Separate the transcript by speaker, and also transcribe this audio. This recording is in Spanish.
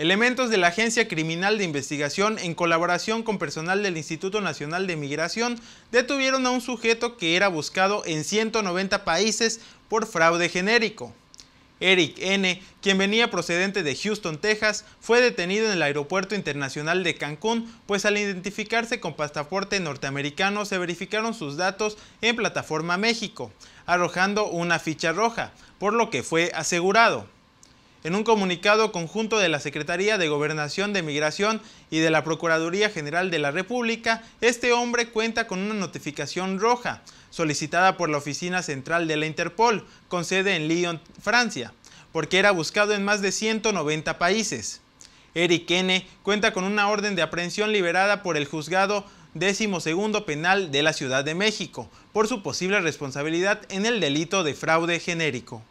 Speaker 1: Elementos de la Agencia Criminal de Investigación, en colaboración con personal del Instituto Nacional de Migración, detuvieron a un sujeto que era buscado en 190 países por fraude genérico. Eric N., quien venía procedente de Houston, Texas, fue detenido en el Aeropuerto Internacional de Cancún, pues al identificarse con pasaporte norteamericano se verificaron sus datos en Plataforma México, arrojando una ficha roja, por lo que fue asegurado. En un comunicado conjunto de la Secretaría de Gobernación de Migración y de la Procuraduría General de la República, este hombre cuenta con una notificación roja, solicitada por la Oficina Central de la Interpol, con sede en Lyon, Francia, porque era buscado en más de 190 países. Eric N. cuenta con una orden de aprehensión liberada por el juzgado 12 penal de la Ciudad de México por su posible responsabilidad en el delito de fraude genérico.